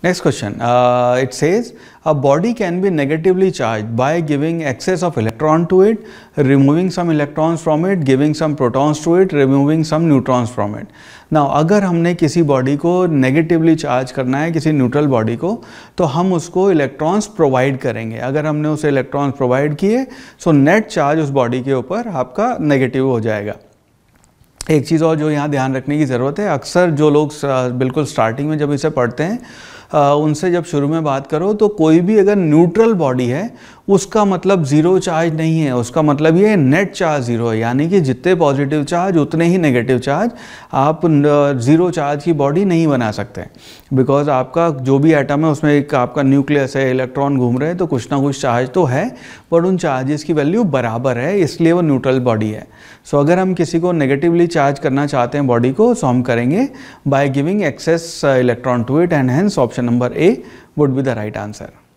Next question. Uh, it says a body can be negatively charged by giving excess of electron to it, removing some electrons from it, giving some protons to it, removing some neutrons from it. Now अगर हमने किसी body को negatively charge करना है किसी neutral body को तो हम उसको इलेक्ट्रॉन्स प्रोवाइड करेंगे अगर हमने उसे इलेक्ट्रॉन्स प्रोवाइड किए सो नेट चार्ज उस बॉडी के ऊपर आपका नेगेटिव हो जाएगा एक चीज़ और जो यहाँ ध्यान रखने की ज़रूरत है अक्सर जो लोग बिल्कुल स्टार्टिंग में जब इसे पढ़ते हैं उनसे जब शुरू में बात करो तो कोई भी अगर न्यूट्रल बॉडी है उसका मतलब ज़ीरो चार्ज नहीं है उसका मतलब ये नेट चार्ज ज़ीरो है यानी कि जितने पॉजिटिव चार्ज उतने ही नेगेटिव चार्ज आप ज़ीरो चार्ज की बॉडी नहीं बना सकते बिकॉज आपका जो भी एटम है उसमें एक आपका न्यूक्लियस है इलेक्ट्रॉन घूम रहे हैं तो कुछ ना कुछ चार्ज तो है बट उन चार्जेस की वैल्यू बराबर है इसलिए वो न्यूट्रल बॉडी है सो so, अगर हम किसी को नेगेटिवली चार्ज करना चाहते हैं बॉडी को सो हम करेंगे by giving excess electron to it and hence option number A would be the right answer